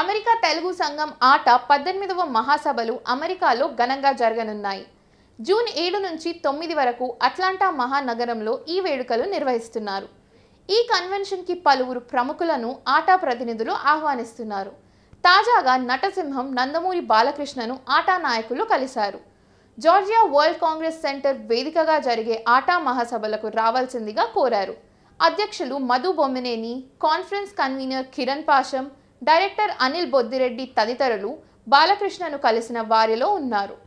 America Telugu సంఘం ఆట పద్దెనిమిదవ మహాసభలు అమెరికాలో ఘనంగా జరగనున్నాయి జూన్ ఏడు నుంచి తొమ్మిది వరకు అట్లాంటా మహానగరంలో ఈ వేడుకలు నిర్వహిస్తున్నారు ఈ కన్వెన్షన్కి పలువురు ప్రముఖులను ఆటా ప్రతినిధులు ఆహ్వానిస్తున్నారు తాజాగా నటసింహం నందమూరి బాలకృష్ణను ఆటా నాయకులు కలిశారు జార్జియా వరల్డ్ కాంగ్రెస్ సెంటర్ వేదికగా జరిగే ఆటా మహాసభలకు రావాల్సిందిగా కోరారు అధ్యక్షులు Madhu Bommineni conference convener Kiran Pasham director Anil Boddireddy తదితరులు బాలకృష్ణను కలిసిన వారిలో ఉన్నారు